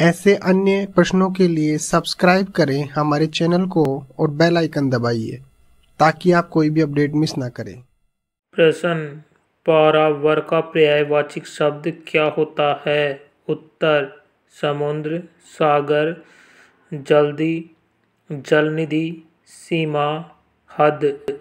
ऐसे अन्य प्रश्नों के लिए सब्सक्राइब करें हमारे चैनल को और बेल आइकन दबाइए ताकि आप कोई भी अपडेट मिस ना करें प्रश्न पारावर का पर्यायवाचिक शब्द क्या होता है उत्तर समुद्र सागर जल्दी जलनिधि सीमा हद